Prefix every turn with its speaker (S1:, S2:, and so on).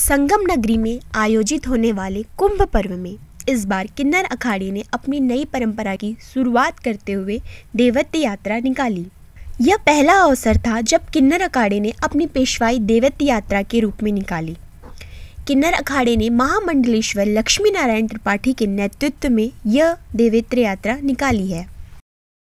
S1: संगम नगरी में आयोजित होने वाले कुंभ पर्व में इस बार किन्नर अखाड़े ने अपनी नई परंपरा की शुरुआत करते हुए देवत्य यात्रा निकाली यह पहला अवसर था जब किन्नर अखाड़े ने अपनी पेशवाई देवत्य यात्रा के रूप में निकाली किन्नर अखाड़े ने महामंडलेश्वर लक्ष्मी नारायण त्रिपाठी के नेतृत्व में यह देवत्र यात्रा निकाली है